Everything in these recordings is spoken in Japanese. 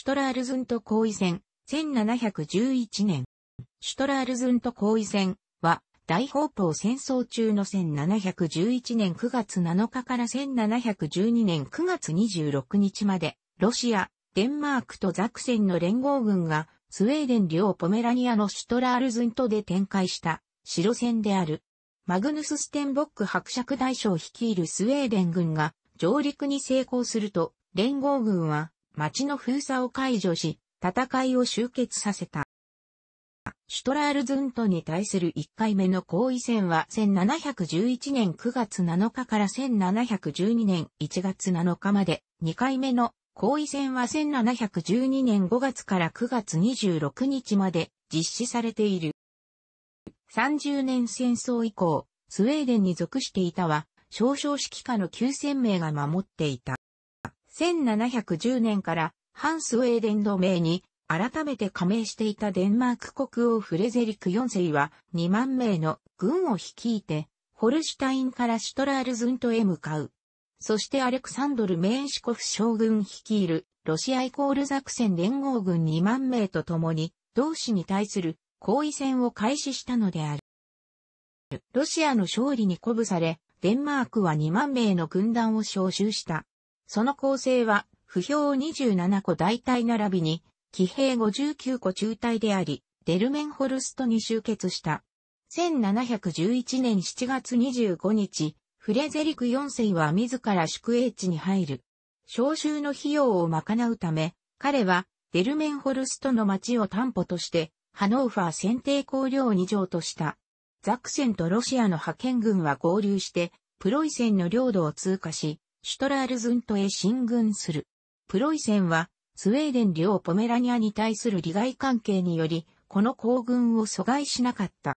シュトラールズント行為戦、1711年。シュトラールズント行為戦は、大北方戦争中の1711年9月7日から1712年9月26日まで、ロシア、デンマークとザクセンの連合軍が、スウェーデン領ポメラニアのシュトラールズントで展開した、白戦である。マグヌス・ステンボック伯爵大将率いるスウェーデン軍が上陸に成功すると、連合軍は町の封鎖を解除し、戦いを終結させた。シュトラールズントに対する1回目の行為戦は1711年9月7日から1712年1月7日まで、2回目の行為戦は1712年5月から9月26日まで実施されている。30年戦争以降、スウェーデンに属していたは、少々指揮下の9000名が守っていた。1710年から反スウェーデン同盟に改めて加盟していたデンマーク国王フレゼリク4世は2万名の軍を率いてホルシュタインからシュトラールズントへ向かう。そしてアレクサンドル・メーンシコフ将軍率いるロシアイコール作戦連合軍2万名と共に同志に対する行為戦を開始したのである。ロシアの勝利に鼓舞され、デンマークは2万名の軍団を招集した。その構成は、不評27個大体並びに、騎兵59個中隊であり、デルメンホルストに集結した。1711年7月25日、フレゼリク4世は自ら宿営地に入る。召集の費用を賄うため、彼はデルメンホルストの町を担保として、ハノーファー選定公領に譲渡した。ザクセンとロシアの派遣軍は合流して、プロイセンの領土を通過し、シュトラールズントへ進軍する。プロイセンは、スウェーデン領ポメラニアに対する利害関係により、この行軍を阻害しなかった。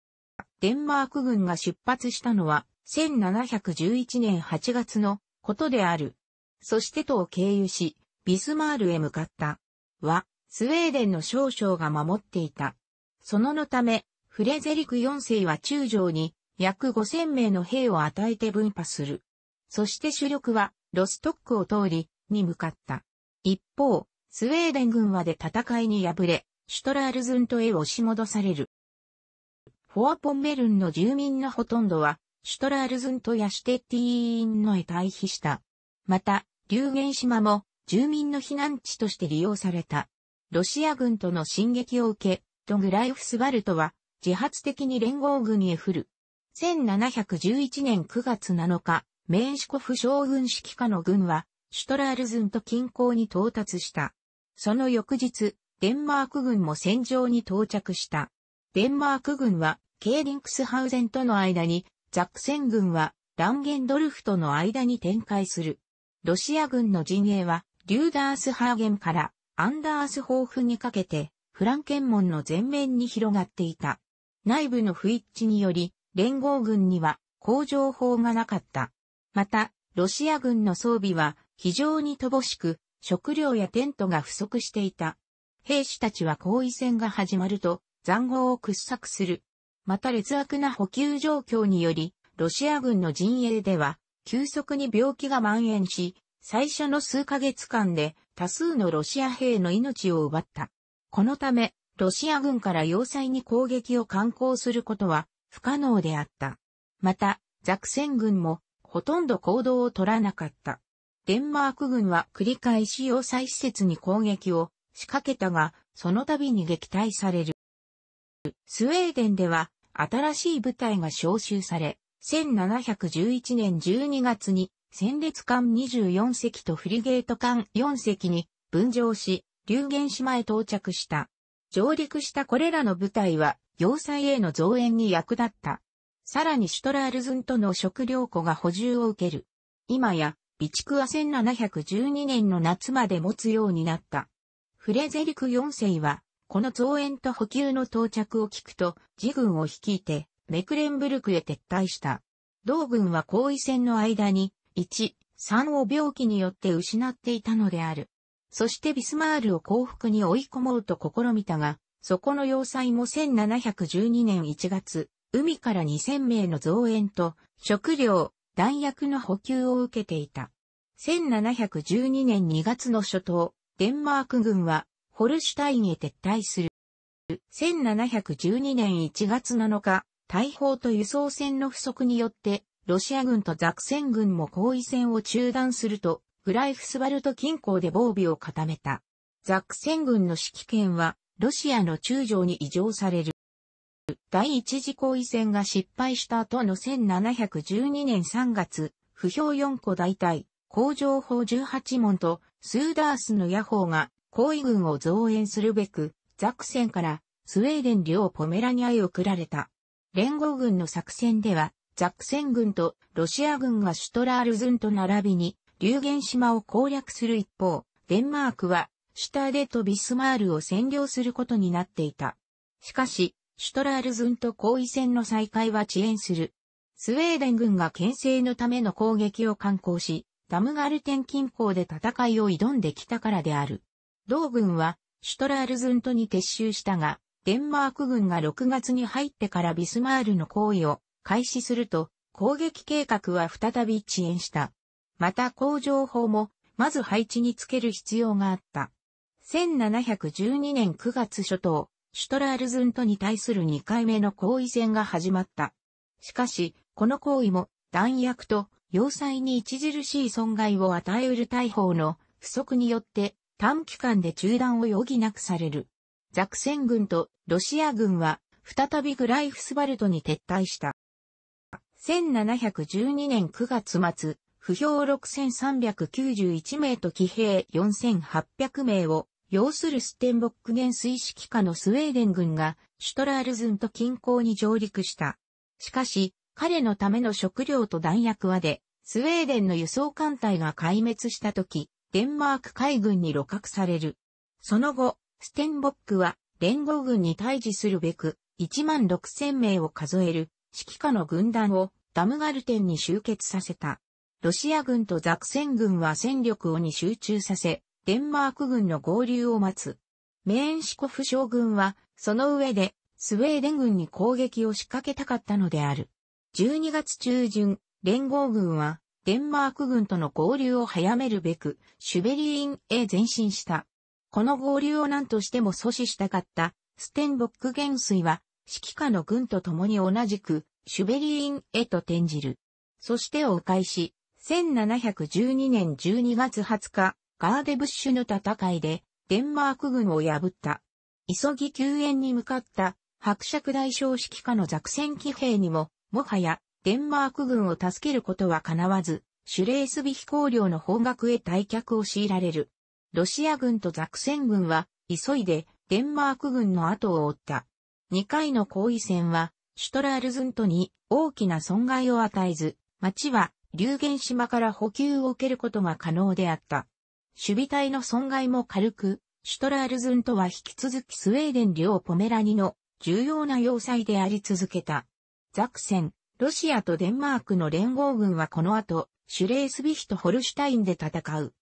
デンマーク軍が出発したのは、1711年8月のことである。そして都を経由し、ビスマールへ向かった。は、スウェーデンの少将が守っていた。そののため、フレゼリク4世は中将に約5000名の兵を与えて分派する。そして主力はロストックを通りに向かった。一方、スウェーデン軍はで戦いに敗れ、シュトラールズントへ押し戻される。フォアポンベルンの住民のほとんどは、シュトラールズントやシュテッティーンのへ退避した。また、流言島も住民の避難地として利用された。ロシア軍との進撃を受け、ドグライフスバルトは自発的に連合軍へ降る。1711年9月7日、メシコフ将軍指揮下の軍は、シュトラールズンと近郊に到達した。その翌日、デンマーク軍も戦場に到着した。デンマーク軍は、ケーリンクスハウゼンとの間に、ザクセン軍は、ランゲンドルフとの間に展開する。ロシア軍の陣営は、リューダースハーゲンから、アンダースホーフにかけて、フランケンモンの前面に広がっていた。内部の不一致により、連合軍には、工場法がなかった。また、ロシア軍の装備は非常に乏しく、食料やテントが不足していた。兵士たちは後為戦が始まると、残壕を掘削する。また劣悪な補給状況により、ロシア軍の陣営では、急速に病気が蔓延し、最初の数ヶ月間で多数のロシア兵の命を奪った。このため、ロシア軍から要塞に攻撃を敢行することは不可能であった。また、ザクセン軍もほとんど行動を取らなかった。デンマーク軍は繰り返し要塞施設に攻撃を仕掛けたが、その度に撃退される。スウェーデンでは新しい部隊が招集され、1711年12月に戦列艦24隻とフリゲート艦4隻に分譲し、流言島へ到着した。上陸したこれらの部隊は、要塞への増援に役立った。さらにシュトラールズンとの食料庫が補充を受ける。今や、備蓄は1712年の夏まで持つようになった。フレゼリク4世は、この増援と補給の到着を聞くと、自軍を率いて、メクレンブルクへ撤退した。同軍は後位戦の間に、1、3を病気によって失っていたのである。そしてビスマールを降伏に追い込もうと試みたが、そこの要塞も1712年1月、海から2000名の増援と食料、弾薬の補給を受けていた。1712年2月の初頭、デンマーク軍はホルシュタインへ撤退する。1712年1月7日、大砲と輸送船の不足によって、ロシア軍とザクセン軍も行為戦を中断すると、グライフスバルト近郊で防備を固めた。ザクセン軍の指揮権は、ロシアの中将に移譲される。第一次行為戦が失敗した後の1712年3月、不評4個大隊、工場法18門とスーダースの野砲が行為軍を増援するべく、ザクセンからスウェーデン領ポメラニアへ送られた。連合軍の作戦では、ザクセン軍とロシア軍がシュトラールズンと並びに、流言島を攻略する一方、デンマークは、シュターデとビスマールを占領することになっていた。しかし、シュトラールズンと後位戦の再開は遅延する。スウェーデン軍が牽制のための攻撃を敢行し、ダムガルテン近郊で戦いを挑んできたからである。同軍は、シュトラールズントに撤収したが、デンマーク軍が6月に入ってからビスマールの行為を開始すると、攻撃計画は再び遅延した。また工場法も、まず配置につける必要があった。1712年9月初頭、シュトラールズントに対する2回目の行為戦が始まった。しかし、この行為も、弾薬と要塞に著しい損害を与えうる大砲の不足によって短期間で中断を余儀なくされる。ザクセン軍とロシア軍は再びグライフスバルトに撤退した。1712年9月末、不評6391名と騎兵4800名を要するステンボック元帥指揮下のスウェーデン軍が、シュトラールズンと近郊に上陸した。しかし、彼のための食料と弾薬はで、スウェーデンの輸送艦隊が壊滅した時、デンマーク海軍に露獲される。その後、ステンボックは連合軍に対峙するべく、1万6千名を数える指揮下の軍団をダムガルテンに集結させた。ロシア軍とザクセン軍は戦力をに集中させ、デンマーク軍の合流を待つ。メーンシコフ将軍は、その上で、スウェーデン軍に攻撃を仕掛けたかったのである。12月中旬、連合軍は、デンマーク軍との合流を早めるべく、シュベリーンへ前進した。この合流を何としても阻止したかった、ステンボック元帥は、指揮下の軍と共に同じく、シュベリーンへと転じる。そしてを迂回し、1712年12月20日、ガーデブッシュの戦いで、デンマーク軍を破った。急ぎ救援に向かった伯爵大将指揮下のザクセン騎兵にも、もはやデンマーク軍を助けることは叶わず、シュレースビ飛行領の方角へ退却を強いられる。ロシア軍とザクセン軍は、急いでデンマーク軍の後を追った。2回の後為戦は、シュトラールズントに大きな損害を与えず、町は、流言島から補給を受けることが可能であった。守備隊の損害も軽く、シュトラールズンとは引き続きスウェーデン領ポメラニの重要な要塞であり続けた。ザクセン、ロシアとデンマークの連合軍はこの後、シュレースビヒとホルシュタインで戦う。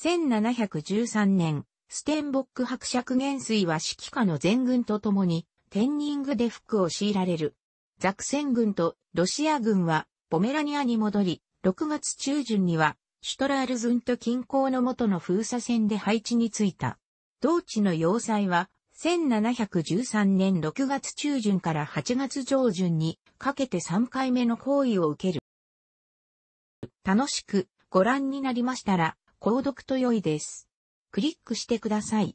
1713年、ステンボック伯爵元帥は指揮下の全軍と共に、テンニングで服を強いられる。ザクセン軍とロシア軍はポメラニアに戻り、6月中旬にはシュトラールズント近郊の元の封鎖線で配置についた。同地の要塞は、1713年6月中旬から8月上旬にかけて3回目の行為を受ける。楽しくご覧になりましたら、購読と良いです。クリックしてください。